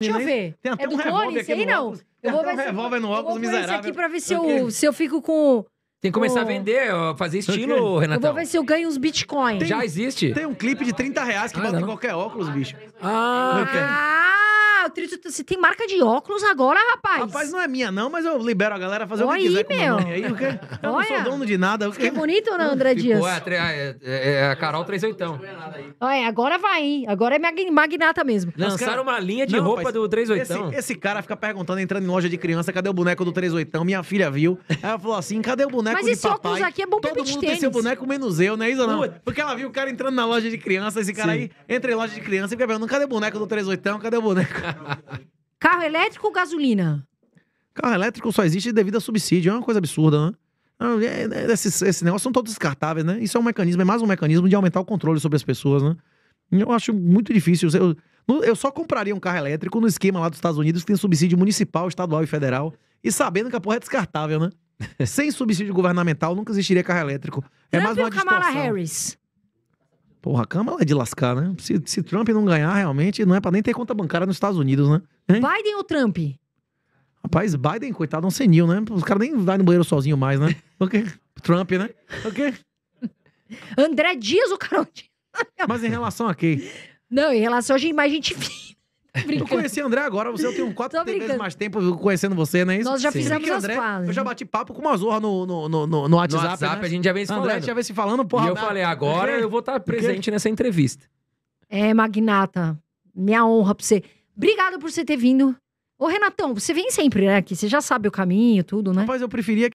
Deixa eu ver. Tem até é um revólver aqui aí, no não. óculos. Eu vou, um ver se- revólver no eu vou pôr miserável. aqui pra ver se eu, se eu fico com... Tem que começar a vender, fazer estilo, Renato. Eu vou ver se eu ganho uns bitcoins. Já existe? Tem um clipe de 30 reais que Ah, bota em qualquer óculos, bicho. Ah, Ah, atrito. Se tem marca de óculos agora, rapaz. Rapaz, não é minha, não, mas eu libero a galera fazer Olha o que quiser. Aí, meu. Com aí, porque eu não sou dono de nada. Que bonito, né, André Dias? Ué, é, é, é a Carol 38. Olha, agora vai, hein? Agora é mag magnata mesmo. Lançaram uma linha de não, roupa rapaz, do 38. Esse, esse cara fica perguntando, entrando em loja de criança, cadê o boneco do 38? Minha filha viu. ela falou assim: cadê o boneco mas de papai? Mas esse óculos aqui é bom pra Todo mundo tênis. tem seu boneco menos eu, né, Isa? Não. É porque ela viu o cara entrando na loja de criança, esse cara Sim. aí entra em loja de criança e fica perguntando: cadê o boneco do 38? Cadê o boneco? Carro elétrico ou gasolina? Carro elétrico só existe devido a subsídio. É uma coisa absurda, né? É, é, esses, esses negócios são todos descartáveis, né? Isso é um mecanismo, é mais um mecanismo de aumentar o controle sobre as pessoas, né? Eu acho muito difícil. Eu, eu só compraria um carro elétrico no esquema lá dos Estados Unidos que tem subsídio municipal, estadual e federal. E sabendo que a porra é descartável, né? Sem subsídio governamental nunca existiria carro elétrico. É Trump mais uma Kamala Harris. Porra, a Câmara é de lascar, né? Se, se Trump não ganhar, realmente, não é para nem ter conta bancária nos Estados Unidos, né? Hein? Biden ou Trump? Rapaz, Biden, coitado, é um senil, né? Os caras nem vai no banheiro sozinho mais, né? Okay. Trump, né? Ok. André Dias o Carol Mas em relação a quem? Não, em relação a gente, mais gente eu conheci André agora, você tem é quatro vezes mais tempo conhecendo você, não é isso? Nós já Sim. fizemos André, Eu já bati papo com uma zorra no, no, no, no, no WhatsApp. No WhatsApp né? a gente já vem se falando. já vem se falando, porra. E eu falei, agora eu vou estar presente nessa entrevista. É, Magnata, minha honra pra você. Obrigada por você ter vindo. Ô, Renatão, você vem sempre, né? Que você já sabe o caminho, tudo, né? Rapaz, eu preferia